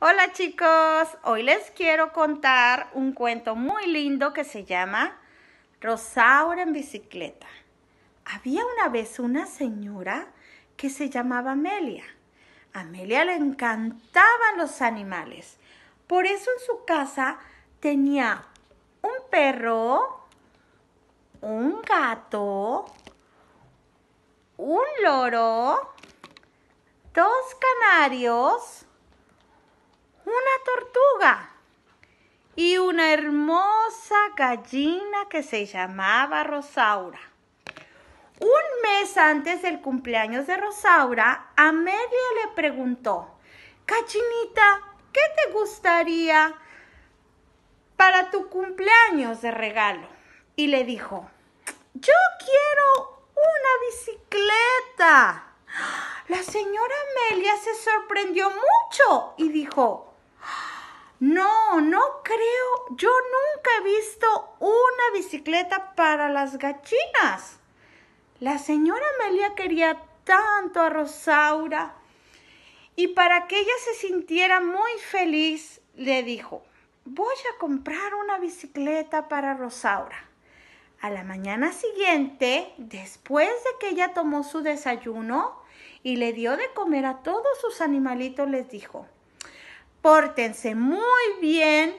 Hola chicos, hoy les quiero contar un cuento muy lindo que se llama Rosaura en bicicleta. Había una vez una señora que se llamaba Amelia. Amelia le encantaban los animales. Por eso en su casa tenía un perro, un gato, un loro, dos canarios, una tortuga y una hermosa gallina que se llamaba Rosaura. Un mes antes del cumpleaños de Rosaura, Amelia le preguntó, Gallinita, ¿qué te gustaría para tu cumpleaños de regalo? Y le dijo, yo quiero una bicicleta. La señora Amelia se sorprendió mucho y dijo, no, no creo. Yo nunca he visto una bicicleta para las gachinas. La señora Amelia quería tanto a Rosaura. Y para que ella se sintiera muy feliz, le dijo, voy a comprar una bicicleta para Rosaura. A la mañana siguiente, después de que ella tomó su desayuno y le dio de comer a todos sus animalitos, les dijo, pórtense muy bien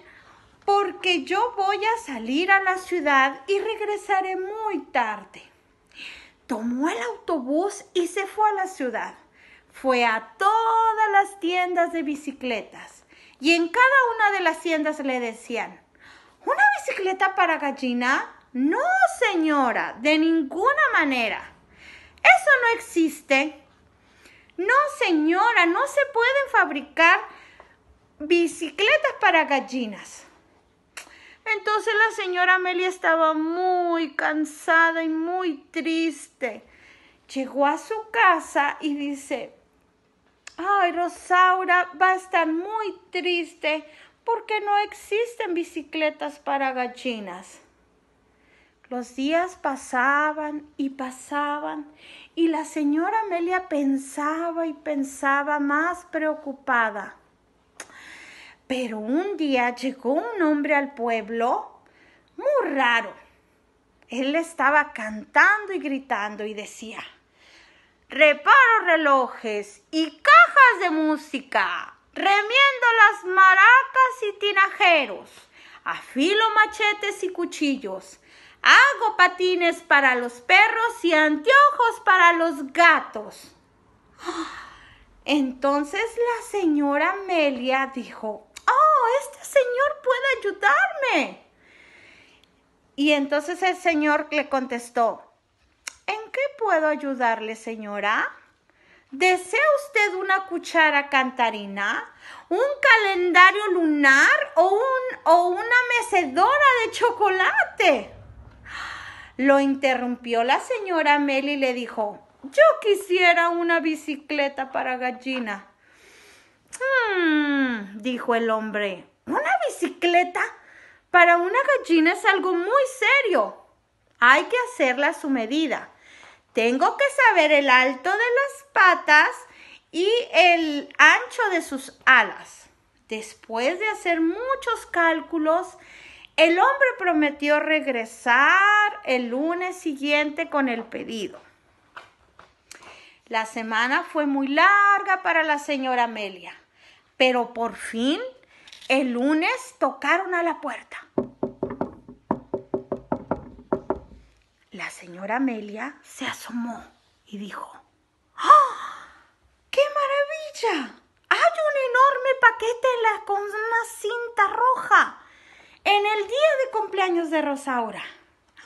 porque yo voy a salir a la ciudad y regresaré muy tarde. Tomó el autobús y se fue a la ciudad. Fue a todas las tiendas de bicicletas y en cada una de las tiendas le decían, ¿una bicicleta para gallina? No, señora, de ninguna manera. Eso no existe. No, señora, no se pueden fabricar bicicletas para gallinas. Entonces la señora Amelia estaba muy cansada y muy triste. Llegó a su casa y dice, ay, Rosaura va a estar muy triste porque no existen bicicletas para gallinas. Los días pasaban y pasaban y la señora Amelia pensaba y pensaba más preocupada. Pero un día llegó un hombre al pueblo muy raro. Él estaba cantando y gritando y decía, reparo relojes y cajas de música, remiendo las maracas y tinajeros, afilo machetes y cuchillos, hago patines para los perros y anteojos para los gatos. Entonces la señora Amelia dijo, Señor puede ayudarme? Y entonces el Señor le contestó, ¿en qué puedo ayudarle, señora? ¿Desea usted una cuchara cantarina, un calendario lunar o, o una mecedora de chocolate? Lo interrumpió la señora Mel y le dijo, yo quisiera una bicicleta para gallina. Mm, dijo el hombre, una bicicleta para una gallina es algo muy serio. Hay que hacerla a su medida. Tengo que saber el alto de las patas y el ancho de sus alas. Después de hacer muchos cálculos, el hombre prometió regresar el lunes siguiente con el pedido. La semana fue muy larga para la señora Amelia, pero por fin el lunes tocaron a la puerta. La señora Amelia se asomó y dijo, ¡Ah! ¡Qué maravilla! Hay un enorme paquete con una cinta roja en el día de cumpleaños de Rosaura.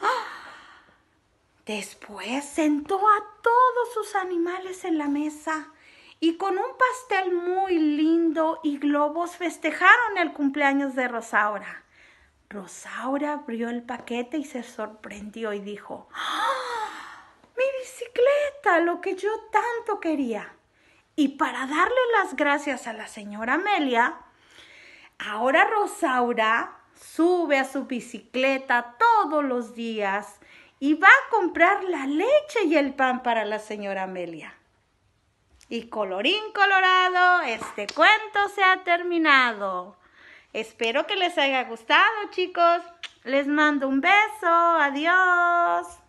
¡Ah! Después sentó a todos sus animales en la mesa y con un pastel muy lindo y globos festejaron el cumpleaños de Rosaura. Rosaura abrió el paquete y se sorprendió y dijo, ¡Ah, mi bicicleta, lo que yo tanto quería. Y para darle las gracias a la señora Amelia, ahora Rosaura sube a su bicicleta todos los días y va a comprar la leche y el pan para la señora Amelia. Y colorín colorado, este cuento se ha terminado. Espero que les haya gustado, chicos. Les mando un beso. Adiós.